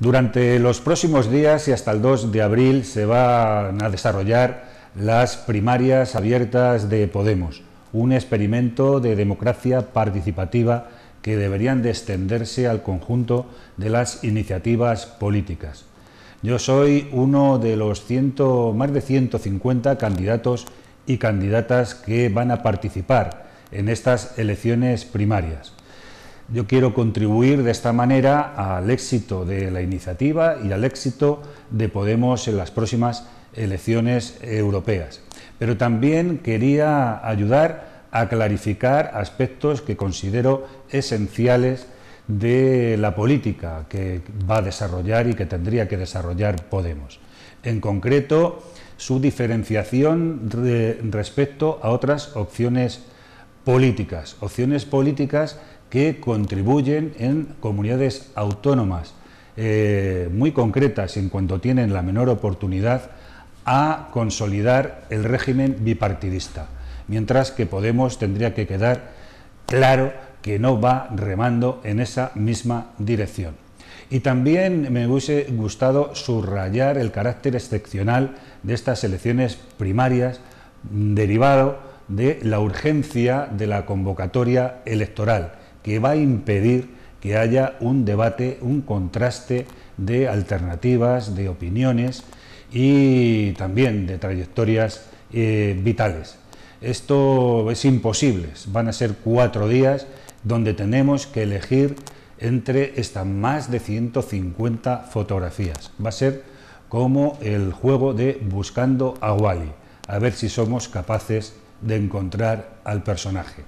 Durante los próximos días y hasta el 2 de abril se van a desarrollar las primarias abiertas de Podemos, un experimento de democracia participativa que deberían de extenderse al conjunto de las iniciativas políticas. Yo soy uno de los más de 150 candidatos y candidatas que van a participar en estas elecciones primarias. Yo quiero contribuir de esta manera al éxito de la iniciativa y al éxito de Podemos en las próximas elecciones europeas. Pero también quería ayudar a clarificar aspectos que considero esenciales de la política que va a desarrollar y que tendría que desarrollar Podemos. En concreto, su diferenciación respecto a otras opciones políticas, opciones políticas que contribuyen en comunidades autónomas eh, muy concretas en cuanto tienen la menor oportunidad a consolidar el régimen bipartidista, mientras que Podemos tendría que quedar claro que no va remando en esa misma dirección. Y también me hubiese gustado subrayar el carácter excepcional de estas elecciones primarias derivado de la urgencia de la convocatoria electoral, que va a impedir que haya un debate, un contraste de alternativas, de opiniones y también de trayectorias eh, vitales. Esto es imposible, van a ser cuatro días donde tenemos que elegir entre estas más de 150 fotografías. Va a ser como el juego de Buscando a Wally, a ver si somos capaces de encontrar al personaje.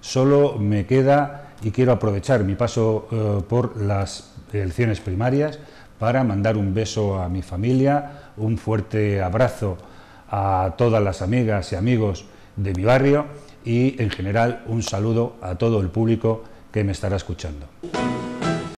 Solo me queda y quiero aprovechar mi paso eh, por las elecciones primarias para mandar un beso a mi familia, un fuerte abrazo a todas las amigas y amigos de mi barrio y en general un saludo a todo el público que me estará escuchando.